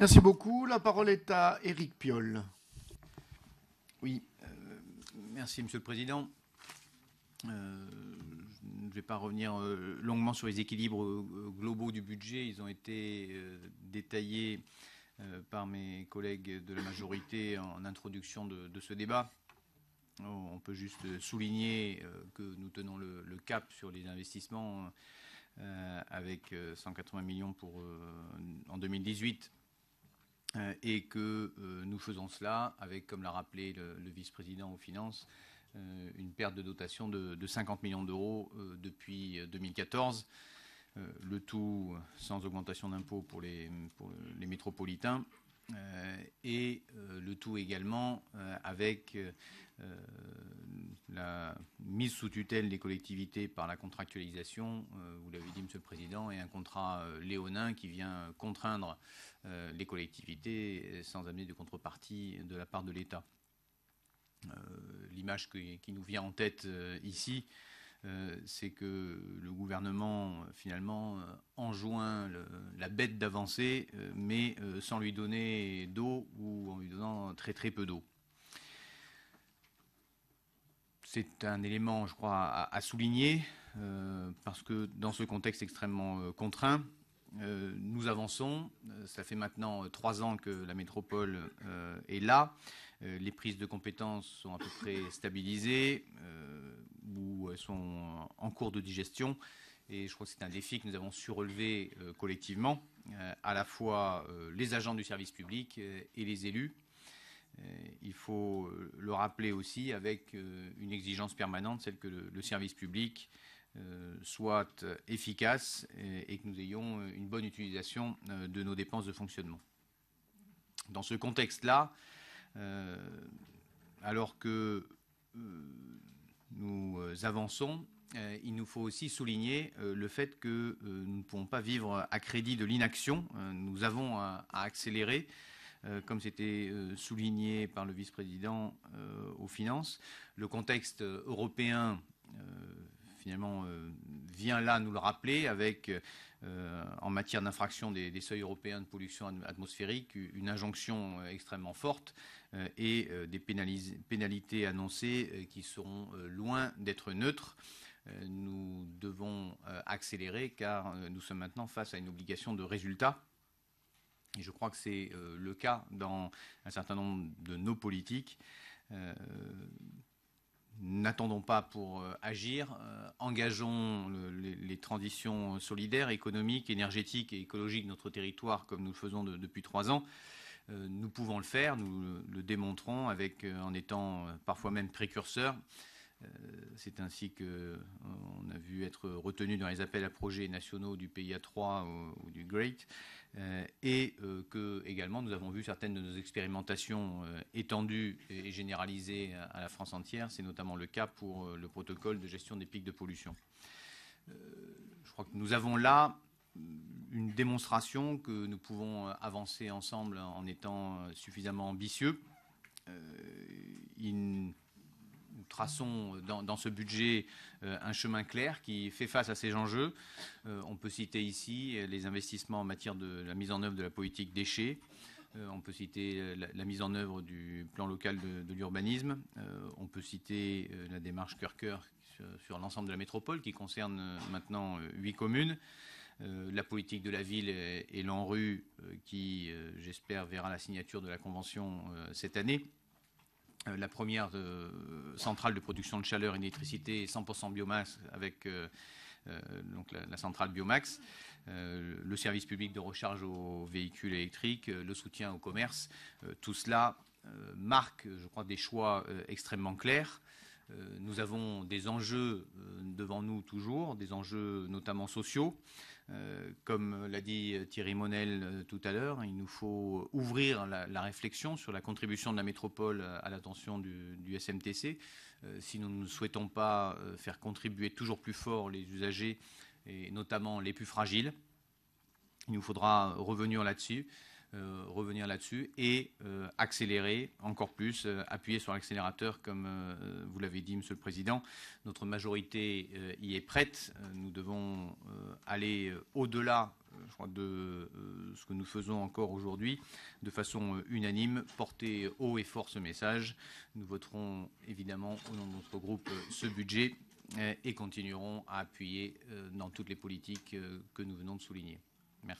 Merci beaucoup. La parole est à Éric Piolle. Oui, euh, merci Monsieur le Président. Euh, je ne vais pas revenir euh, longuement sur les équilibres globaux du budget. Ils ont été détaillés par mes collègues de la majorité en introduction de, ce débat. On peut juste souligner que nous tenons le, cap sur les investissements avec 180 millions pour, en 2018 euh, et que euh, nous faisons cela avec, comme l'a rappelé le, vice-président aux finances, euh, une perte de dotation de, 50 millions d'euros depuis 2014, le tout sans augmentation d'impôts pour les métropolitains euh, et euh, le tout également euh, avec la mise sous tutelle des collectivités par la contractualisation, vous l'avez dit, Monsieur le Président, et un contrat léonin qui vient contraindre les collectivités sans amener de contrepartie de la part de l'État. L'image qui, nous vient en tête ici, euh, c'est que le gouvernement, finalement, euh, enjoint la bête d'avancer, euh, mais sans lui donner d'eau ou en lui donnant très très peu d'eau. C'est un élément, je crois, à, souligner, parce que dans ce contexte extrêmement contraint, nous avançons. Ça fait maintenant trois ans que la métropole est là. les prises de compétences sont à peu près stabilisées. Euh, sont euh, en cours de digestion. Et je crois que c'est un défi que nous avons su euh, collectivement, à la fois les agents du service public et les élus. il faut le rappeler aussi avec une exigence permanente, celle que le, service public soit efficace et, que nous ayons une bonne utilisation de nos dépenses de fonctionnement. Dans ce contexte-là, alors que nous euh, avançons, euh, il nous faut aussi souligner euh, le fait que nous ne pouvons pas vivre à crédit de l'inaction. nous avons à, accélérer. comme c'était souligné par le vice-président aux finances, le contexte européen euh, vient là nous le rappeler avec, euh, euh, en matière d'infraction des, seuils européens de pollution atmosphérique, une injonction extrêmement forte et des pénalités annoncées qui seront loin d'être neutres nous devons accélérer car nous sommes maintenant face à une obligation de résultat. Et je crois que c'est le cas dans un certain nombre de nos politiques n'attendons pas pour euh, agir, euh, engageons les, transitions solidaires, économiques, énergétiques et écologiques de notre territoire comme nous le faisons depuis trois ans. Euh, nous pouvons le faire, nous le, le démontrons avec, en étant parfois même précurseurs euh, c'est ainsi qu'on euh, a vu être retenu dans les appels à projets nationaux du PIA3 ou, du GREAT, euh, et que également nous avons vu certaines de nos expérimentations étendues et généralisées à la France entière. C'est notamment le cas pour le protocole de gestion des pics de pollution. Je crois que nous avons là une démonstration que nous pouvons avancer ensemble en étant suffisamment ambitieux traçons euh, dans, ce budget euh, un chemin clair qui fait face à ces enjeux. Euh, on peut citer ici les investissements en matière de la mise en œuvre de la politique déchets. on peut citer la, mise en œuvre du plan local de, l'urbanisme. on peut citer la démarche cœur-cœur sur, l'ensemble de la métropole qui concerne maintenant huit communes. la politique de la ville et, et l'ANRU qui, j'espère, verra la signature de la convention cette année. Euh, la première euh, centrale de production de chaleur et d'électricité 100% biomasse avec euh, donc la, la, centrale Biomax, le service public de recharge aux véhicules électriques, le soutien au commerce, tout cela marque, je crois, des choix extrêmement clairs euh, nous avons des enjeux euh, devant nous toujours, des enjeux notamment sociaux. Euh, comme l'a dit Thierry Monel tout à l'heure, il nous faut ouvrir la, réflexion sur la contribution de la métropole à, l'attention du, SMTC. si nous ne souhaitons pas faire contribuer toujours plus fort les usagers, et notamment les plus fragiles, il nous faudra revenir là-dessus. Euh, revenir là-dessus et euh, accélérer encore plus, euh, appuyer sur l'accélérateur, comme vous l'avez dit, Monsieur le Président. Notre majorité y est prête. nous devons aller au-delà je crois, de ce que nous faisons encore aujourd'hui, de façon unanime, porter haut et fort ce message. Nous voterons évidemment au nom de notre groupe ce budget et continuerons à appuyer dans toutes les politiques que nous venons de souligner. Merci.